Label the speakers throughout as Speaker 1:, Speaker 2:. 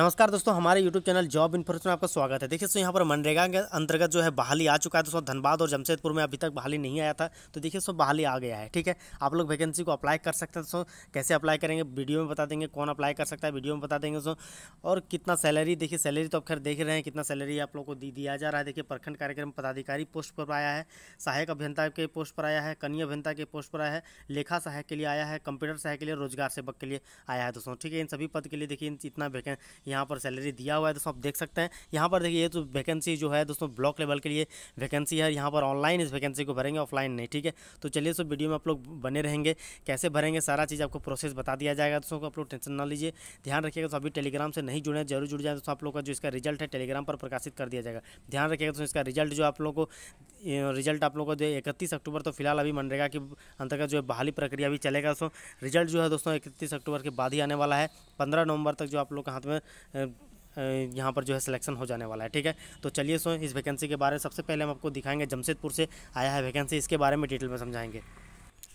Speaker 1: नमस्कार दोस्तों हमारे YouTube चैनल जॉब इन्फॉर्मेशन में आपका स्वागत है देखिए दोस्तों यहाँ पर मनरेगा के अंतर्गत जो है बहाली आ चुका है दोस्तों धनबाद और जमशेदपुर में अभी तक बहाली नहीं आया था तो देखिए दोस्तों बहाली आ गया है ठीक है आप लोग वैकेंसी को अप्लाई कर सकते हैं दोस्तों कैसे अप्लाई करेंगे वीडियो में बता देंगे कौन अप्लाई कर सकता है वीडियो में बता देंगे दोस्तों और कितना सैलरी देखिए सैलरी तो खैर देख रहे हैं कितना सैलरी आप लोग को दिया जा रहा है देखिए प्रखंड कार्यक्रम पदाधिकारी पोस्ट पर आया है सहायक अभियंता के पोस्ट पर आया है कन्या अभियंता के पोस्ट पर आया है लेखा सहायक के लिए आया है कंप्यूटर सहायक के लिए रोजगार सेवक के लिए आया है दोस्तों ठीक है इन सभी पद के लिए देखिए इतना यहाँ पर सैलरी दिया हुआ है दोस्तों आप देख सकते हैं यहाँ पर देखिए ये तो वैकेंसी जो है दोस्तों ब्लॉक लेवल के लिए वैकेंसी है यहाँ पर ऑनलाइन इस वैकेंसी को भरेंगे ऑफलाइन नहीं ठीक है तो चलिए सो वीडियो में आप लोग बने रहेंगे कैसे भरेंगे सारा चीज़ आपको प्रोसेस बता दिया जाएगा दोस्तों आप लोग टेंशन ना लीजिए ध्यान रखिएगा तो अभी टेलीग्राम से नहीं जुड़े जरूर जुड़ जाए दोस्तों आप लोग का जो इसका रिजल्ट है टेलीग्राम पर प्रकाशित कर दिया जाएगा ध्यान रखिएगा दोस्तों इसका रिजल्ट जो आप लोग को रिजल्ट आप लोग को जो इकतीस अक्टूबर तो फिलहाल अभी मनरेगा की अंतर्गत जो है बहाली प्रक्रिया अभी चलेगा दोस्तों रिजल्ट जो है दोस्तों इकतीस अक्टूबर के बाद ही आने वाला है पंद्रह नवंबर तक जो आप लोग के हाथ में यहाँ पर जो है सिलेक्शन हो जाने वाला है ठीक है तो चलिए सो इस वैकेंसी के बारे में सबसे पहले हम आपको दिखाएंगे जमशेदपुर से आया है वैकेंसी इसके बारे में डिटेल में समझाएंगे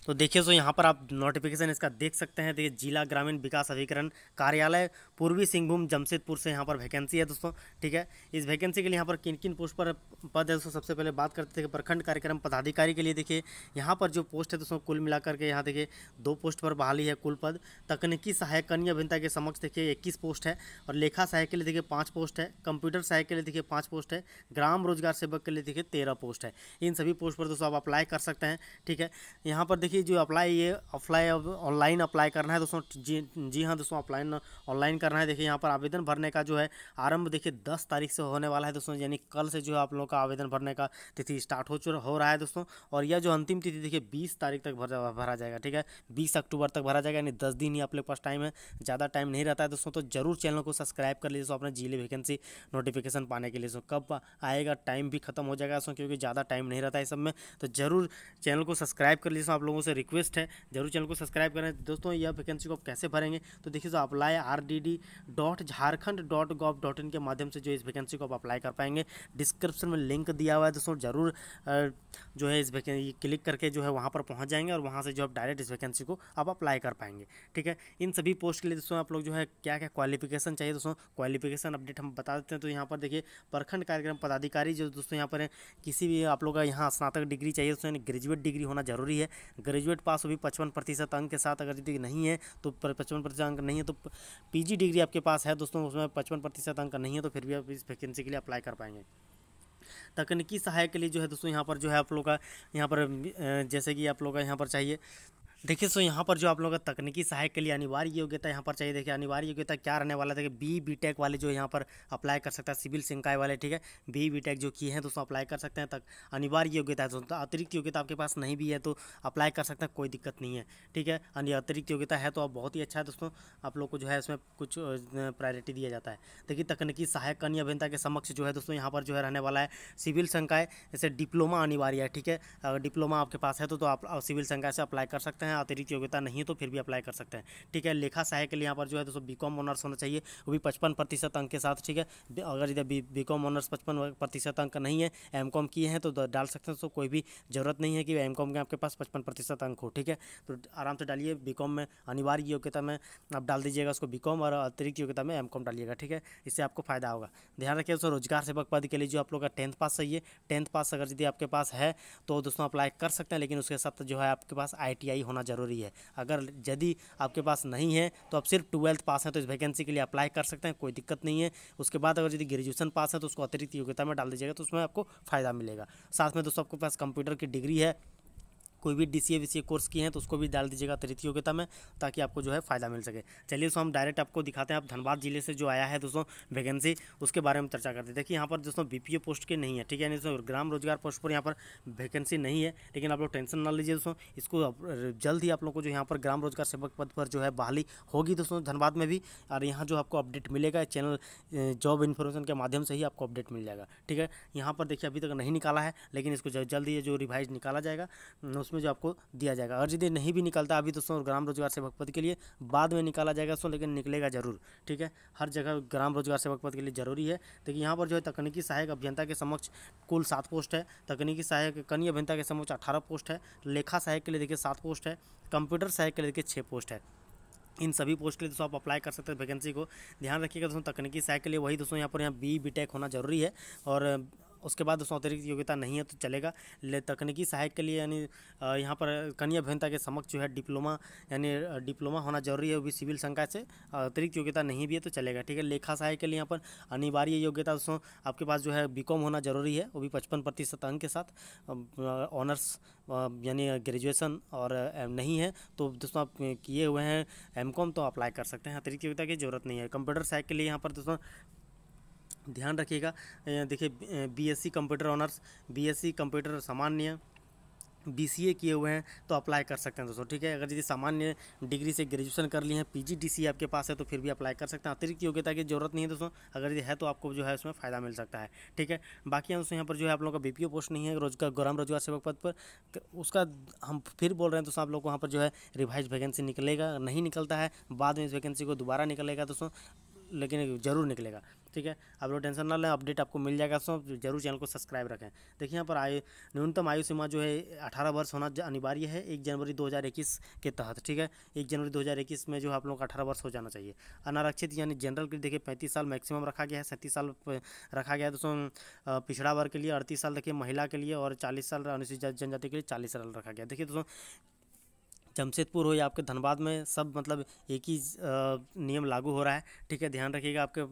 Speaker 1: तो देखिए सो यहाँ पर आप नोटिफिकेशन इसका देख सकते हैं देखिए जिला ग्रामीण विकास अभिकरण कार्यालय पूर्वी सिंहभूम जमशेदपुर से यहाँ पर वैकेंसी है दोस्तों ठीक है इस वैकेंसी के लिए यहाँ पर किन किन पोस्ट पर पद है दोस्तों सबसे पहले बात करते थे प्रखंड कार्यक्रम पदाधिकारी के लिए देखिए यहाँ पर जो पोस्ट है दोस्तों कुल मिलाकर के यहाँ देखिए दो पोस्ट पर बहाली है कुल पद तकनीकी सहायक कन्या अभियंता के समक्ष देखिए इक्कीस पोस्ट है और लेखा सहायक के लिए देखिए पाँच पोस्ट है कंप्यूटर सहायक के लिए देखिए पाँच पोस्ट है ग्राम रोजगार सेवक के लिए देखिए तेरह पोस्ट है इन सभी पोस्ट पर दोस्तों आप अप्लाई कर सकते हैं ठीक है यहाँ पर देखिए देखिए जो अप्लाई ये अप्लाई अब ऑनलाइन अप्लाई करना है दोस्तों जी जी हाँ दोस्तों ऑफलाइन ऑनलाइन करना है देखिए यहाँ पर आवेदन भरने का जो है आरंभ देखिए दस तारीख से होने वाला है दोस्तों यानी कल से जो है आप लोगों का आवेदन भरने का तिथि स्टार्ट हो चुका हो रहा है दोस्तों और यह जो अंतिम तिथि देखिए बीस तारीख तक भरा भरा जाएगा ठीक है बीस अक्टूबर तक भरा जाएगा यानी दस दिन ही आप लोग पास टाइम है ज़्यादा टाइम नहीं रहता है दोस्तों तो जरूर चैनल को सब्सक्राइब कर लीजिए अपने जिले वैकेंसी नोटिफिकेशन पाने के लिए दोस्तों कब आएगा टाइम भी खत्म हो जाएगा दोस्तों क्योंकि ज़्यादा टाइम नहीं रहता है सब में तो जरूर चैनल को सब्सक्राइब कर लीजिए आप लोगों से रिक्वेस्ट है जरूर चैनल को सब्सक्राइब करें दोस्तों यह वैकेंसी को आप कैसे भरेंगे तो देखिए जो apply R D D dot Jharkhand dot gov dot in के माध्यम से जो इस वैकेंसी को आप अप्लाई कर पाएंगे डिस्क्रिप्शन में लिंक दिया हुआ है दोस्तों जरूर जो है इस वैकेंसी क्लिक करके जो है वहाँ पर पहुँच जाएंगे और वहाँ से जो आप डायरेक्ट इस वैकेंसी को आप अप्लाई कर पाएंगे ठीक है इन सभी पोस्ट के लिए दोस्तों आप लोग जो है क्या क्या क्वालिफिकेशन चाहिए दोस्तों क्वालिफिकेशन अपडेट हम बता देते हैं तो यहाँ पर देखिए प्रखंड कार्यक्रम पदाधिकारी जो दोस्तों यहाँ पर किसी भी आप लोग का यहाँ स्नातक डिग्री चाहिए दोस्तों ग्रेजुएट डिग्री होना जरूरी है ग्रेजुएट पास भी पचपन प्रतिशत अंक के साथ अगर यदि नहीं है तो पचपन प्रतिशत अंक नहीं है तो पीजी डिग्री आपके पास है दोस्तों उसमें पचपन प्रतिशत अंक नहीं है तो फिर भी आप इस वैकेंसी के लिए अप्लाई कर पाएंगे तकनीकी सहायक के लिए जो है दोस्तों यहाँ पर जो है आप लोग का यहाँ पर जैसे कि आप लोग का यहाँ पर चाहिए देखिए सो यहाँ पर जो आप लोगों का तकनीकी सहायक के लिए अनिवार्य योग्यता यहाँ पर चाहिए देखिए अनिवार्य योग्यता क्या रहने वाला देखिए बी बी टेक वाले जो यहाँ पर अप्लाई कर सकता है सिविल सिंकाई वाले ठीक है बी बी टेक जो किए हैं दोस्तों अप्लाई कर सकते हैं तक अनिवार्य योग्यता है दोस्तों अतिरिक्त योग्यता आपके पास नहीं भी है तो अप्लाई कर सकते हैं कोई दिक्कत नहीं है ठीक है अन्य अतिरिक्त योग्यता है तो आप बहुत ही अच्छा है दोस्तों आप लोग को जो है इसमें कुछ प्रायोरिटी दिया जाता है देखिए तकनीकी सहायक अन्य अभियंता के समक्ष जो है दोस्तों यहाँ पर जो है रहने वाला है सिविल संकाय जैसे डिप्लोमा अनिवार्य है ठीक है डिप्लोमा आपके पास है तो, तो आप सिविल संकाय से अप्लाई कर सकते हैं हैं अतिरिक्त योग्यता नहीं है तो फिर भी अप्लाई कर सकते हैं ठीक है लेखा सहायक के लिए यहाँ पर जो है दोस्तों बी कॉम ऑनर्स होना चाहिए वो भी पचपन प्रतिशत अंक के साथ ठीक है अगर यदि बी कॉम ऑनर्स पचपन प्रतिशत अंक नहीं है एम कॉम किए हैं तो डाल सकते हैं तो कोई भी ज़रूरत नहीं है कि एम कॉम के आपके पास पचपन प्रतिशत अंक हो ठीक है तो आराम से डालिए बी कॉम में अनिवार्य योग्यता में आप डाल दीजिएगा उसको बी कॉम और अतिरिक्त योग्यता में एम कॉम डालिएगा ठीक है इससे आपको फायदा होगा ध्यान रखिए दोस्तों रोजगार सेवक पद के लिए जो आप लोग का टेंथ पास चाहिए टेंथ पास अगर यदि आपके पास है तो दोस्तों अप्लाई कर सकते हैं लेकिन उसके साथ जो है आपके पास आई होना ज़रूरी है अगर यदि आपके पास नहीं है तो आप सिर्फ ट्वेल्थ पास हैं तो इस वैकेंसी के लिए अप्लाई कर सकते हैं कोई दिक्कत नहीं है उसके बाद अगर यदि ग्रेजुएसन पास है तो उसको अतिरिक्त योग्यता में डाल दीजिएगा तो उसमें आपको फ़ायदा मिलेगा साथ में दोस्तों आपके पास कंप्यूटर की डिग्री है कोई भी डी सी कोर्स किए हैं तो उसको भी डाल दीजिएगा तृतीय योग्यता में ताकि आपको जो है फ़ायदा मिल सके चलिए दोस्तों हम डायरेक्ट आपको दिखाते हैं आप धनबाद जिले से जो आया है दोस्तों वैकेंसी उसके बारे में चर्चा करते हैं देखिए यहाँ पर दोस्तों बी पोस्ट के नहीं है ठीक है दोस्तों ग्राम रोजगार पोस्ट पर यहाँ पर वैकेंसी नहीं है लेकिन आप लोग टेंशन ना लीजिए दोस्तों इसको जल्द ही आप लोग को जो यहाँ पर ग्राम रोजगार सेवक पद पर जो है बहाली होगी दोस्तों धनबाद में भी और यहाँ जो आपको अपडेट मिलेगा चैनल जॉब इन्फॉर्मेशन के माध्यम से ही आपको अपडेट मिल जाएगा ठीक है यहाँ पर देखिए अभी तक नहीं निकाला है लेकिन इसको जल्द ही जो रिवाइज निकाला जाएगा उसमें इसमें जो आपको दिया जाएगा और यदि नहीं भी निकलता अभी दोस्तों ग्राम रोजगार सेवक पद के लिए बाद में निकाला जाएगा दोस्तों लेकिन निकलेगा जरूर ठीक है हर जगह ग्राम रोजगार सेवक पद के लिए जरूरी है देखिए यहाँ पर जो है तकनीकी सहायक अभियंता के समक्ष कुल सात पोस्ट है तकनीकी सहायक कनी अभियंता के समक्ष अठारह पोस्ट है लेखा सहायक के लिए देखिए सात पोस्ट है कंप्यूटर सहायक के लिए देखिए छः पोस्ट है इन सभी पोस्ट के लिए दोस्तों आप अप्लाई कर सकते हैं वैकेंसी को ध्यान रखिएगा दोस्तों तकनीकी सहायक के लिए वही दोस्तों यहाँ पर यहाँ बी बी टेक होना जरूरी है और उसके बाद उसमें अतिरिक्त योग्यता नहीं है तो चलेगा ले तकनीकी सहायक के लिए यानी यहाँ पर कन्या अभियंता के समक्ष जो है डिप्लोमा यानी डिप्लोमा होना जरूरी है वो भी सिविल संकाय से अतिरिक्त योग्यता नहीं भी है तो चलेगा ठीक है लेखा सहायक के लिए यहाँ पर अनिवार्य योग्यता दोस्तों आपके पास जो है बी होना जरूरी है वो भी पचपन प्रतिशत अंक के साथ ऑनर्स यानी ग्रेजुएसन और नहीं है तो दोस्तों आप किए हुए हैं एम तो अप्लाई कर सकते हैं अतिरिक्त योग्यता की जरूरत नहीं है कंप्यूटर सहायक के लिए यहाँ पर दोस्तों ध्यान रखिएगा देखिए BSc computer honours BSc computer सामान्य बीसीए किए हुए हैं तो अप्लाई कर सकते हैं दोस्तों ठीक है अगर यदि सामान्य डिग्री से ग्रेजुएशन कर जी डी सी आपके पास है तो फिर भी अप्लाई कर सकते हैं अतिरिक्त योग्यता की जरूरत नहीं है दोस्तों अगर यदि है तो आपको जो है उसमें फ़ायदा मिल सकता है ठीक है बाकी दोस्तों यहाँ पर जो है आप लोगों का ओ पोस्ट नहीं है रोजगार ग्राम रोजगार सेवक पद पर उसका हम फिर बोल रहे हैं दोस्तों आप लोग को वहाँ पर जो है रिवाइज वैकेंसी निकलेगा नहीं निकलता है बाद में इस वैकेंसी को दोबारा निकलेगा दोस्तों लेकिन ज़रूर निकलेगा ठीक है आप लोग टेंशन ना लें अपडेट आपको मिल जाएगा सो जरूर चैनल को सब्सक्राइब रखें देखिए यहाँ पर आयु न्यूनतम आयु सीमा जो है अठारह वर्ष होना अनिवार्य है एक जनवरी दो के तहत ठीक है एक जनवरी दो में जो आप लोग का अठारह वर्ष हो जाना चाहिए अनारक्षित यानी जनरल के देखिए पैंतीस साल मैक्सिमम रखा गया है सैंतीस साल रखा गया है दोस्तों पिछड़ा वर्ग के लिए अड़तीस साल देखिए महिला के लिए और चालीस साल अनुसूचित जनजाति के लिए चालीस साल रखा गया देखिए दोस्तों जमशेदपुर हो या आपके धनबाद में सब मतलब एक ही नियम लागू हो रहा है ठीक है ध्यान रखिएगा आपके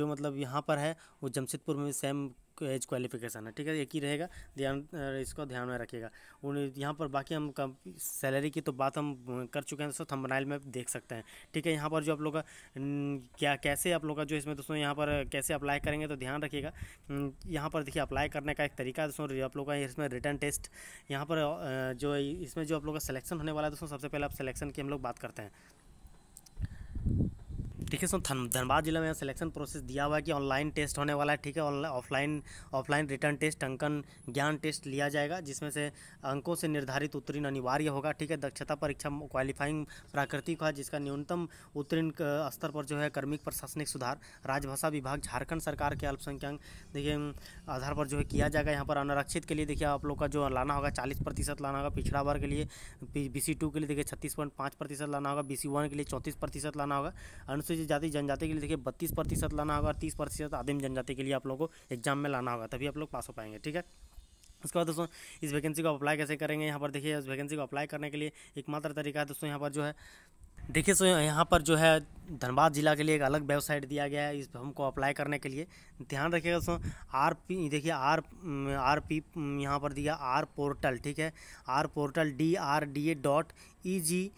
Speaker 1: जो मतलब यहाँ पर है वो जमशेदपुर में सेम एज क्वालिफिकेशन है ठीक है एक ही रहेगा ध्यान इसको ध्यान में रखिएगा उन यहाँ पर बाकी हम सैलरी की तो बात हम कर चुके हैं दोस्तों थंबनाइल में देख सकते हैं ठीक है यहाँ पर जो आप लोग का क्या कैसे आप लोग का जो इसमें दोस्तों यहाँ पर कैसे अप्लाई करेंगे तो ध्यान रखिएगा यहाँ पर देखिए अप्लाई करने का एक तरीका दोस्तों आप लोग का इसमें रिटर्न टेस्ट यहाँ पर जो इसमें जो आप लोग का सिलेक्शन होने वाला है दोस्तों सबसे पहले आप सिलेक्शन की हम लोग बात करते हैं देखिए इसमें धनबाद जिले में सिलेक्शन प्रोसेस दिया हुआ है कि ऑनलाइन टेस्ट होने वाला है ठीक है online offline offline return test अंकन ज्ञान टेस्ट लिया जाएगा जिसमें से अंकों से निर्धारित उत्तीर्ण अनिवार्य होगा ठीक है दक्षता परीक्षा क्वालिफाइंग प्राकृतिक है जिसका न्यूनतम उत्तीर्ण स्तर पर जो है कर्मिक प्रशासनिक सुधार राजभाषा विभाग झारखंड सरकार के अल्पसंख्यक देखिए आधार पर जो है किया जाएगा यहाँ पर अनारक्षित के लिए देखिए आप लोग का जो लाना होगा चालीस प्रतिशत लाना होगा पिछड़ा वर्ग के लिए बी सी टू के लिए देखिए छत्तीस पॉइंट पाँच प्रतिशत लाना होगा बी सी वन के लिए चौंतीस प्रतिशत लाना होगा अनुसूचित जाति जनजाति के लिए देखिए बत्तीस प्रतिशत लाना होगा तीस प्रतिशत आदिम जनजाति के लिए आप लोगों को एग्जाम में लाना होगा तभी आप लोग पास हो पाएंगे ठीक है उसके बाद दोस्तों इस वैकेंसी को अप्लाई कैसे करेंगे यहाँ पर देखिए इस वैकेंसी को अप्लाई करने के लिए एकमात्र तरीका है दोस्तों यहाँ पर जो है देखिए सो यहाँ पर जो है धनबाद जिला के लिए एक अलग वेबसाइट दिया गया है इस हमको अप्लाई करने के लिए ध्यान रखिएगा दोस्तों आर पी देखिए आर आर पी यहाँ पर दिया आर पोर्टल ठीक है R portal D R D A dot E G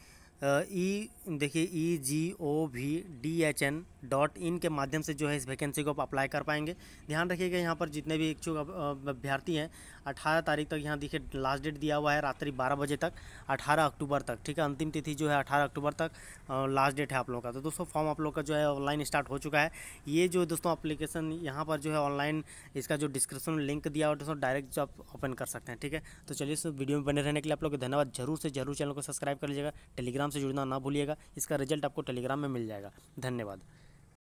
Speaker 1: E देखिए E G O V D H N dot in के माध्यम से जो है इस वैकेंसी को आप अप्लाई कर पाएंगे ध्यान रखिएगा यहाँ पर जितने भी इच्छुक अभ्यर्थी हैं 18 तारीख तक यहाँ देखिए लास्ट डेट दिया हुआ है रात्रि 12 बजे तक 18 अक्टूबर तक ठीक है अंतिम तिथि जो है 18 अक्टूबर तक लास्ट डेट है आप लोग का तो दोस्तों फॉर्म आप लोग का जो है ऑनलाइन स्टार्ट हो चुका है ये जो दोस्तों अप्लीकेशन यहाँ पर जो है ऑनलाइन इसका जो डिस्क्रिप्शन लिंक दिया हुआ दोस्तों डायरेक्ट जो आप ओपन कर सकते हैं ठीक है तो चलिए इस वीडियो में बने रहने के लिए आप लोग धन्यवाद जरूर से जरूर चैनल को सब्सक्राइब कर लीजिएगा टेलीग्राम टेलीग्राम से जुड़ना ना भूलिएगा इसका रिजल्ट आपको टेलीग्राम में मिल जाएगा धन्यवाद